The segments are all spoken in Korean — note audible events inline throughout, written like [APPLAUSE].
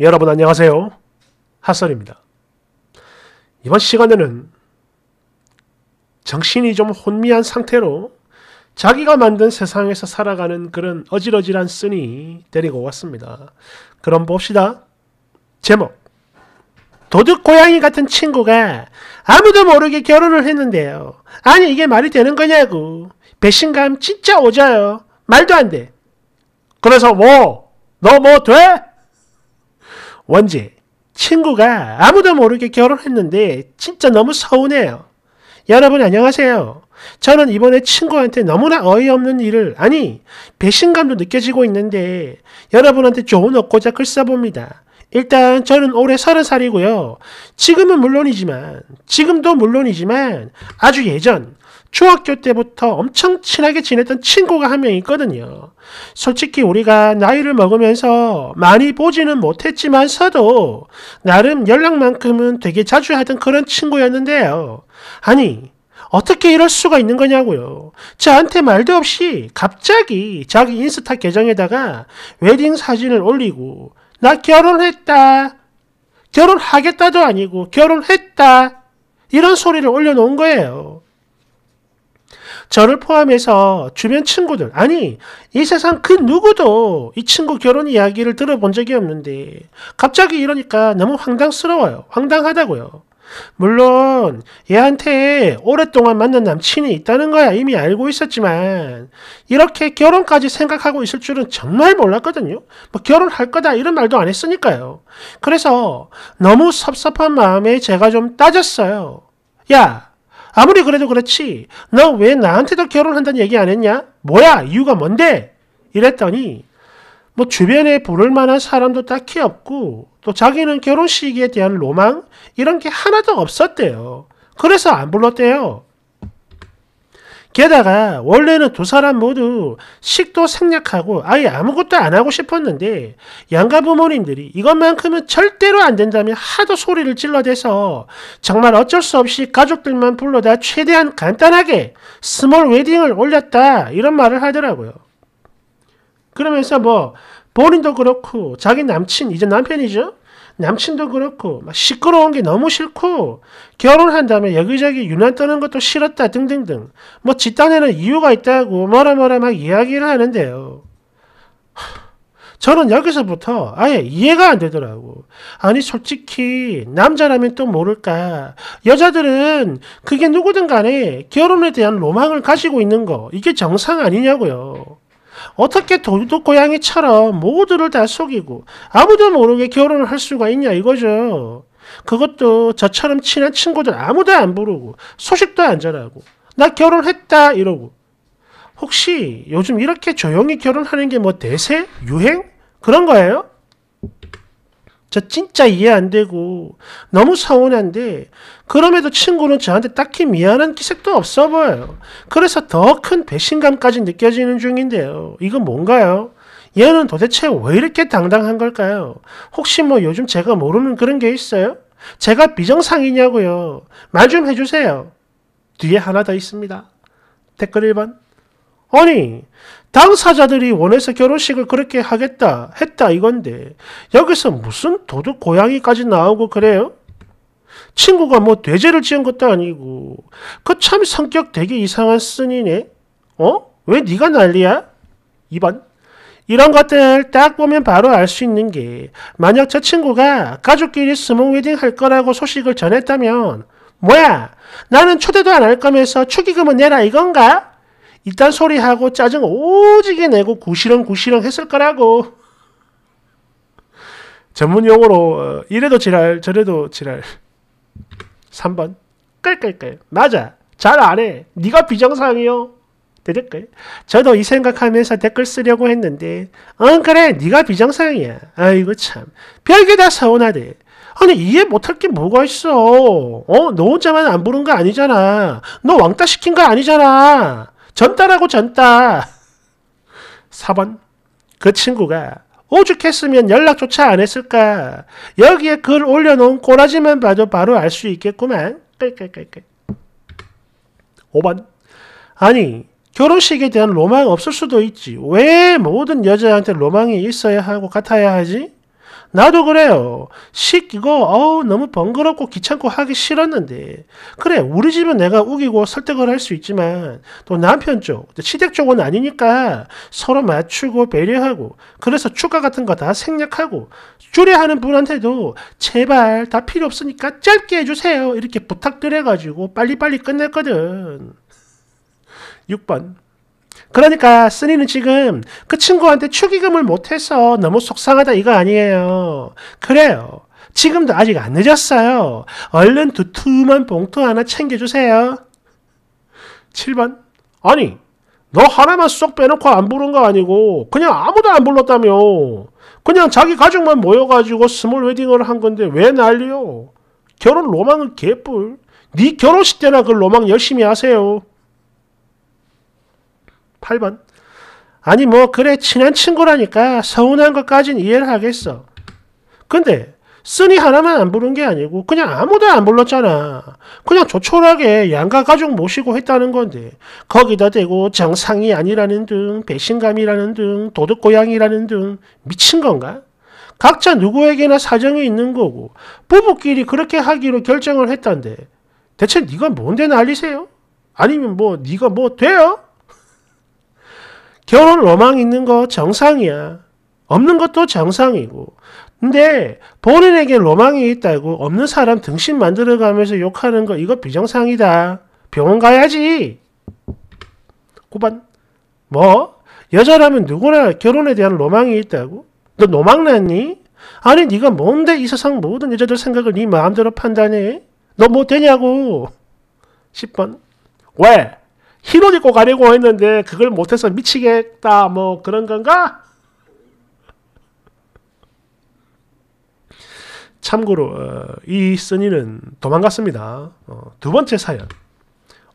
여러분 안녕하세요. 핫설입니다. 이번 시간에는 정신이 좀 혼미한 상태로 자기가 만든 세상에서 살아가는 그런 어질어질한 쓴이 데리고 왔습니다. 그럼 봅시다. 제목 도둑 고양이 같은 친구가 아무도 모르게 결혼을 했는데요. 아니 이게 말이 되는 거냐고. 배신감 진짜 오져요. 말도 안 돼. 그래서 뭐? 너 뭐 돼? 원지, 친구가 아무도 모르게 결혼했는데 진짜 너무 서운해요. 여러분 안녕하세요. 저는 이번에 친구한테 너무나 어이없는 일을, 아니, 배신감도 느껴지고 있는데 여러분한테 좋은 억고자글 써봅니다. 일단 저는 올해 서른 살이고요. 지금은 물론이지만, 지금도 물론이지만 아주 예전, 중학교 때부터 엄청 친하게 지냈던 친구가 한 명 있거든요. 솔직히 우리가 나이를 먹으면서 많이 보지는 못했지만서도 나름 연락만큼은 되게 자주 하던 그런 친구였는데요. 아니, 어떻게 이럴 수가 있는 거냐고요. 저한테 말도 없이 갑자기 자기 인스타 계정에다가 웨딩 사진을 올리고 나 결혼했다. 결혼하겠다도 아니고 결혼했다. 이런 소리를 올려놓은 거예요. 저를 포함해서 주변 친구들, 아니, 이 세상 그 누구도 이 친구 결혼 이야기를 들어본 적이 없는데, 갑자기 이러니까 너무 황당스러워요. 황당하다고요. 물론, 얘한테 오랫동안 만난 남친이 있다는 거야 이미 알고 있었지만, 이렇게 결혼까지 생각하고 있을 줄은 정말 몰랐거든요. 뭐 결혼할 거다 이런 말도 안 했으니까요. 그래서 너무 섭섭한 마음에 제가 좀 따졌어요. 야, 아무리 그래도 그렇지. 너 왜 나한테도 결혼한다는 얘기 안 했냐? 뭐야? 이유가 뭔데? 이랬더니 뭐 주변에 부를 만한 사람도 딱히 없고 또 자기는 결혼식에 대한 로망 이런 게 하나도 없었대요. 그래서 안 불렀대요. 게다가 원래는 두 사람 모두 식도 생략하고 아예 아무것도 안 하고 싶었는데 양가 부모님들이 이것만큼은 절대로 안 된다며 하도 소리를 질러대서 정말 어쩔 수 없이 가족들만 불러다 최대한 간단하게 스몰 웨딩을 올렸다 이런 말을 하더라고요. 그러면서 뭐 본인도 그렇고 자기 남친 이제 남편이죠. 남친도 그렇고 시끄러운 게 너무 싫고 결혼한 다음에 여기저기 유난 떠는 것도 싫었다 등등등 뭐 집단에는 이유가 있다고 뭐라 뭐라 막 이야기를 하는데요. 저는 여기서부터 아예 이해가 안 되더라고. 아니 솔직히 남자라면 또 모를까. 여자들은 그게 누구든 간에 결혼에 대한 로망을 가지고 있는 거 이게 정상 아니냐고요. 어떻게 도둑고양이처럼 모두를 다 속이고 아무도 모르게 결혼을 할 수가 있냐 이거죠. 그것도 저처럼 친한 친구들 아무도 안 부르고 소식도 안 전하고 나 결혼했다 이러고 혹시 요즘 이렇게 조용히 결혼하는 게 뭐 대세? 유행? 그런 거예요? 저 진짜 이해 안 되고 너무 서운한데 그럼에도 친구는 저한테 딱히 미안한 기색도 없어 보여요. 그래서 더 큰 배신감까지 느껴지는 중인데요. 이건 뭔가요? 얘는 도대체 왜 이렇게 당당한 걸까요? 혹시 뭐 요즘 제가 모르는 그런 게 있어요? 제가 비정상이냐고요. 말 좀 해주세요. 뒤에 하나 더 있습니다. 댓글 1번. 아니, 당사자들이 원해서 결혼식을 그렇게 하겠다 했다 이건데 여기서 무슨 도둑 고양이까지 나오고 그래요? 친구가 뭐 돼지를 지은 것도 아니고 그 참 성격 되게 이상한 쓴이네. 어? 왜 네가 난리야? 2번 이런 것들 딱 보면 바로 알 수 있는 게 만약 저 친구가 가족끼리 스몰 웨딩 할 거라고 소식을 전했다면 뭐야 나는 초대도 안 할 거면서 축의금은 내라 이건가? 이딴 소리하고 짜증 오지게 내고 구시렁 구시렁 했을 거라고. 전문 용어로 어, 이래도 지랄 저래도 지랄. 3번 끌끌끌 맞아 잘 안해 네가 비정상이요 댓글 저도 이 생각하면서 댓글 쓰려고 했는데 응 어, 그래 네가 비정상이야 아이고 참 별게 다 서운하대 아니 이해 못할 게 뭐가 있어 어? 너 혼자만 안 부른 거 아니잖아 너 왕따 시킨 거 아니잖아 전달하고전달 4번. 그 친구가 오죽했으면 연락조차 안 했을까. 여기에 글 올려놓은 꼬라지만 봐도 바로 알 수 있겠구만. 5번. 아니, 결혼식에 대한 로망 없을 수도 있지. 왜 모든 여자한테 로망이 있어야 하고 같아야 하지? 나도 그래요. 식 이거 어우 너무 번거롭고 귀찮고 하기 싫었는데 그래 우리 집은 내가 우기고 설득을 할 수 있지만 또 남편 쪽 시댁 쪽은 아니니까 서로 맞추고 배려하고 그래서 추가 같은 거 다 생략하고 주례하는 분한테도 제발 다 필요 없으니까 짧게 해주세요 이렇게 부탁드려가지고 빨리빨리 끝냈거든. 6번 그러니까 쓰니는 지금 그 친구한테 축의금을 못해서 너무 속상하다 이거 아니에요. 그래요. 지금도 아직 안 늦었어요. 얼른 두툼한 봉투 하나 챙겨주세요. 7번. 아니, 너 하나만 쏙 빼놓고 안 부른 거 아니고, 그냥 아무도 안 불렀다며. 그냥 자기 가족만 모여가지고 스몰 웨딩을 한 건데 왜 난리요? 결혼 로망은 개뿔. 네 결혼식 때나 그 로망 열심히 하세요. 8번. 아니 뭐 그래 친한 친구라니까 서운한 것까진 이해를 하겠어. 근데 쓰니 하나만 안 부른 게 아니고 그냥 아무도 안 불렀잖아. 그냥 조촐하게 양가 가족 모시고 했다는 건데 거기다 대고 정상이 아니라는 등 배신감이라는 등 도둑고양이라는 등 미친 건가? 각자 누구에게나 사정이 있는 거고 부부끼리 그렇게 하기로 결정을 했단데 대체 네가 뭔데 난리세요? 아니면 뭐 네가 뭐 돼요? 결혼 로망 있는 거 정상이야. 없는 것도 정상이고. 근데 본인에게 로망이 있다고 없는 사람 등신 만들어가면서 욕하는 거 이거 비정상이다. 병원 가야지. 구반 뭐? 여자라면 누구나 결혼에 대한 로망이 있다고? 너 로망났니? 아니 네가 뭔데 이 세상 모든 여자들 생각을 네 마음대로 판단해? 너 뭐 되냐고. 10번. 왜? 흰옷 입고 가려고 했는데 그걸 못해서 미치겠다 뭐 그런 건가? 참고로 어, 이 쓴이는 도망갔습니다. 어, 두 번째 사연.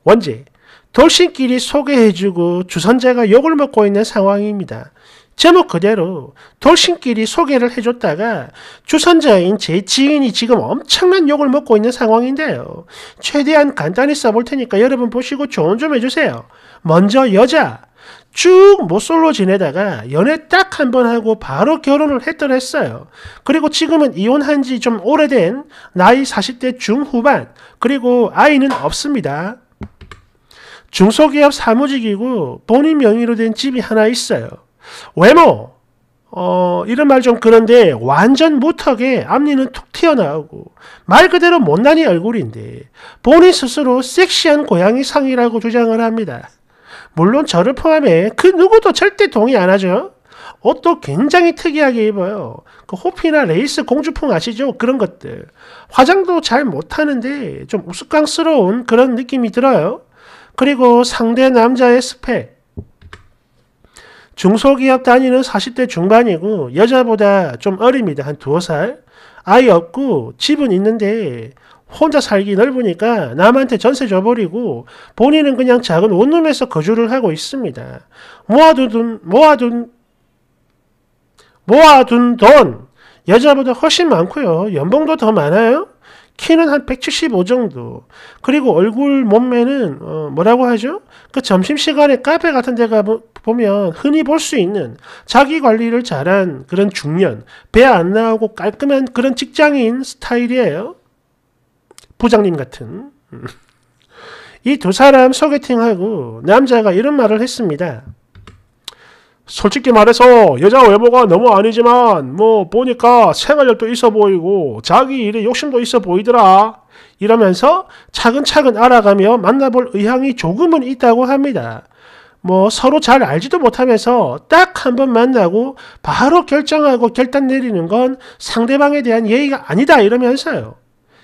원제 돌싱끼리 소개해주고 주선자가 욕을 먹고 있는 상황입니다. 제목 그대로 돌싱끼리 소개를 해줬다가 주선자인 제 지인이 지금 엄청난 욕을 먹고 있는 상황인데요. 최대한 간단히 써볼 테니까 여러분 보시고 조언 좀 해주세요. 먼저 여자. 쭉 모쏠로 지내다가 연애 딱 한 번 하고 바로 결혼을 했더랬어요. 그리고 지금은 이혼한 지 좀 오래된 나이 40대 중후반, 그리고 아이는 없습니다. 중소기업 사무직이고 본인 명의로 된 집이 하나 있어요. 외모, 어, 이런 말 좀 그런데 완전 못하게 앞니는 툭 튀어나오고 말 그대로 못난이 얼굴인데 본인 스스로 섹시한 고양이 상이라고 주장을 합니다. 물론 저를 포함해 그 누구도 절대 동의 안 하죠. 옷도 굉장히 특이하게 입어요. 그 호피나 레이스 공주풍 아시죠? 그런 것들. 화장도 잘 못하는데 좀 우스꽝스러운 그런 느낌이 들어요. 그리고 상대 남자의 스펙. 중소기업 다니는 40대 중반이고 여자보다 좀 어립니다. 한 두어 살. 아이 없고 집은 있는데 혼자 살기 넓으니까 남한테 전세 줘버리고 본인은 그냥 작은 원룸에서 거주를 하고 있습니다. 모아둔 돈, 모아둔, 모아둔 돈 여자보다 훨씬 많고요. 연봉도 더 많아요. 키는 한 175 정도. 그리고 얼굴 몸매는 어 뭐라고 하죠? 그 점심시간에 카페 같은 데가 보면 흔히 볼 수 있는 자기 관리를 잘한 그런 중년, 배 안 나오고 깔끔한 그런 직장인 스타일이에요. 부장님 같은. 음. 이두 사람 소개팅하고 남자가 이런 말을 했습니다. 솔직히 말해서 여자 외모가 너무 아니지만 뭐 보니까 생활력도 있어 보이고 자기 일에 욕심도 있어 보이더라. 이러면서 차근차근 알아가며 만나볼 의향이 조금은 있다고 합니다. 뭐 서로 잘 알지도 못하면서 딱 한 번 만나고 바로 결정하고 결단 내리는 건 상대방에 대한 예의가 아니다 이러면서요.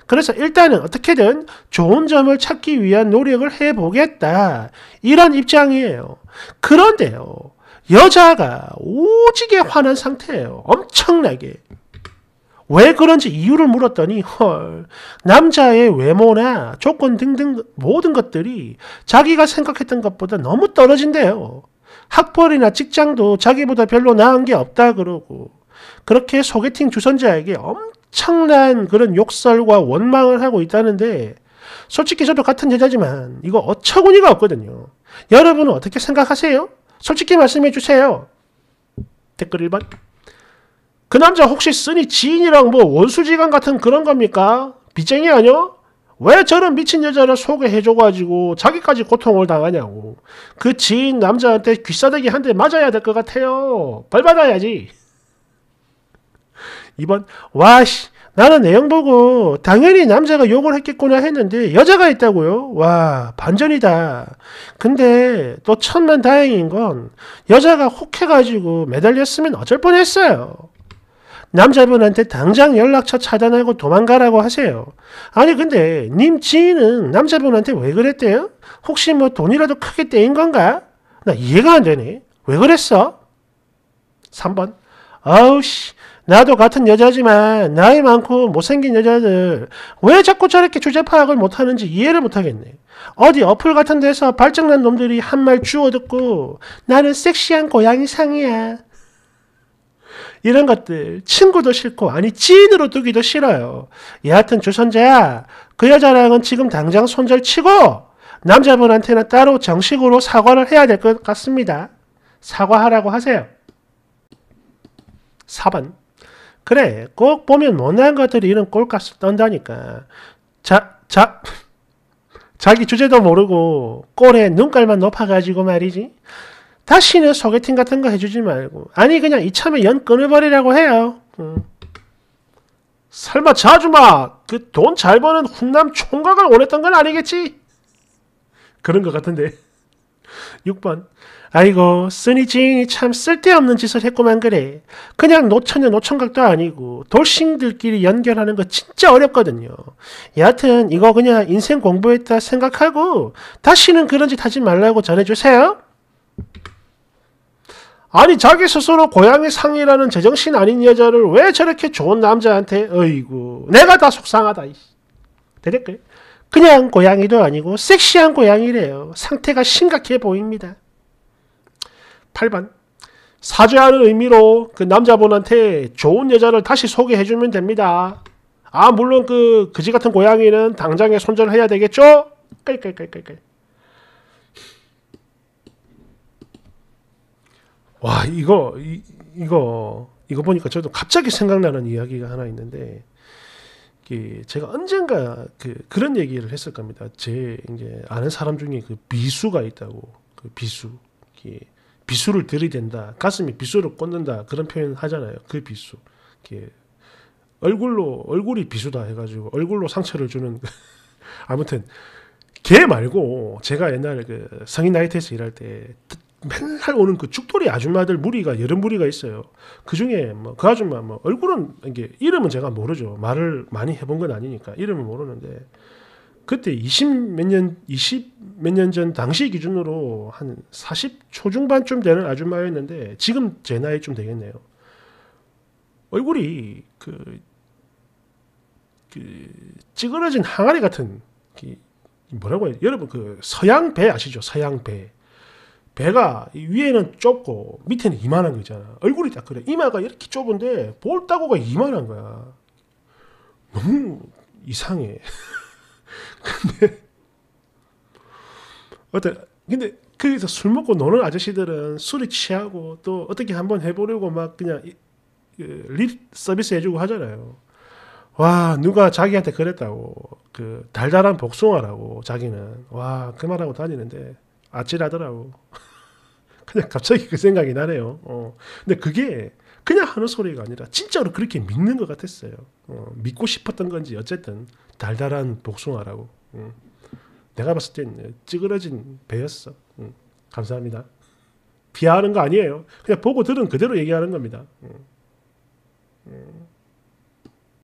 그래서 일단은 어떻게든 좋은 점을 찾기 위한 노력을 해보겠다. 이런 입장이에요. 그런데요. 여자가 오지게 화난 상태예요. 엄청나게. 왜 그런지 이유를 물었더니 헐 남자의 외모나 조건 등등 모든 것들이 자기가 생각했던 것보다 너무 떨어진대요. 학벌이나 직장도 자기보다 별로 나은 게 없다 그러고 그렇게 소개팅 주선자에게 엄청난 그런 욕설과 원망을 하고 있다는데 솔직히 저도 같은 여자지만 이거 어처구니가 없거든요. 여러분은 어떻게 생각하세요? 솔직히 말씀해 주세요. 댓글 1번. 그 남자 혹시 쓰니 지인이랑 뭐 원수지간 같은 그런 겁니까? 비쟁이 아니요? 왜 저런 미친 여자를 소개해줘가지고 자기까지 고통을 당하냐고. 그 지인 남자한테 귀싸대기 한 대 맞아야 될 것 같아요. 벌 받아야지. 2번, 와씨, 나는 내용 보고 당연히 남자가 욕을 했겠구나 했는데 여자가 있다고요? 와 반전이다. 근데 또 천만 다행인 건 여자가 혹해가지고 매달렸으면 어쩔 뻔했어요. 남자분한테 당장 연락처 차단하고 도망가라고 하세요. 아니 근데 님 지인은 남자분한테 왜 그랬대요? 혹시 뭐 돈이라도 크게 떼인 건가? 나 이해가 안 되네. 왜 그랬어? 3번 아우씨 나도 같은 여자지만 나이 많고 못생긴 여자들 왜 자꾸 저렇게 주제 파악을 못하는지 이해를 못하겠네. 어디 어플 같은 데서 발정난 놈들이 한 말 주워 듣고 나는 섹시한 고양이 상이야. 이런 것들 친구도 싫고 아니 지인으로 두기도 싫어요. 여하튼 조선자야 그 여자랑은 지금 당장 손절치고 남자분한테는 따로 정식으로 사과를 해야 될 것 같습니다. 사과하라고 하세요. 4번. 그래, 꼭 보면 못난 것들이 이런 꼴값을 떤다니까. 자, 자, 자기 주제도 모르고 꼴에 눈깔만 높아가지고 말이지. 다시는 소개팅 같은 거 해주지 말고. 아니, 그냥 이참에 연 끊어버리라고 해요. 음. 설마 자주마, 그 돈 잘 버는 훈남 총각을 원했던 건 아니겠지? 그런 것 같은데. 6번 아이고 쓰니징이 참 쓸데없는 짓을 했구만 그래. 그냥 노천녀 노천각도 아니고 돌싱들끼리 연결하는 거 진짜 어렵거든요. 여하튼 이거 그냥 인생 공부했다 생각하고 다시는 그런 짓 하지 말라고 전해주세요. 아니 자기 스스로 고양이 상이라는 제정신 아닌 여자를 왜 저렇게 좋은 남자한테 어이구 내가 다 속상하다. 이씨. 되겠게 그냥 고양이도 아니고 섹시한 고양이래요. 상태가 심각해 보입니다. 8번 사죄하는 의미로 그 남자분한테 좋은 여자를 다시 소개해주면 됩니다. 아 물론 그 그지 같은 고양이는 당장에 손절해야 되겠죠? 깔깔깔깔깔. 와 이거 이, 이거 이거 보니까 저도 갑자기 생각나는 이야기가 하나 있는데 제가 언젠가 그 그런 얘기를 했을 겁니다. 제 이제 아는 사람 중에 그 비수가 있다고 그 비수 비수를 들이댄다 가슴에 비수를 꽂는다 그런 표현 하잖아요. 그 비수 얼굴로 얼굴이 비수다 해가지고 얼굴로 상처를 주는 그 [LAUGHS] 아무튼 걔 말고 제가 옛날에 그 성인 나이트에서 일할 때 맨날 오는 그 죽돌이 아줌마들 무리가 여러 무리가 있어요. 그 중에 뭐 그 아줌마 뭐 얼굴은 이게 이름은 제가 모르죠. 말을 많이 해본 건 아니니까 이름은 모르는데 그때 20 몇 년, 20 몇 년 전 당시 기준으로 한 40 초중반쯤 되는 아줌마였는데 지금 제 나이쯤 되겠네요. 얼굴이 그, 그 찌그러진 항아리 같은 그 뭐라고 해요? 여러분 그 서양 배 아시죠? 서양 배. 배가 위에는 좁고 밑에는 이만한 거 있잖아. 얼굴이 딱 그래. 이마가 이렇게 좁은데 볼따구가 이만한 거야. 너무 이상해. [LAUGHS] 근데 어떤 근데 거기서 술 먹고 노는 아저씨들은 술이 취하고 또 어떻게 한번 해보려고 막 그냥 립 그 서비스 해주고 하잖아요. 와 누가 자기한테 그랬다고 그 달달한 복숭아라고 자기는 와그 말하고 다니는데 아찔하더라고. [LAUGHS] 그냥 갑자기 그 생각이 나네요. 어. 근데 그게 그냥 하는 소리가 아니라 진짜로 그렇게 믿는 것 같았어요. 어. 믿고 싶었던 건지 어쨌든 달달한 복숭아라고. 음. 내가 봤을 땐 찌그러진 배였어. 음. 감사합니다. 비하하는 거 아니에요. 그냥 보고 들은 그대로 얘기하는 겁니다. 음. 음.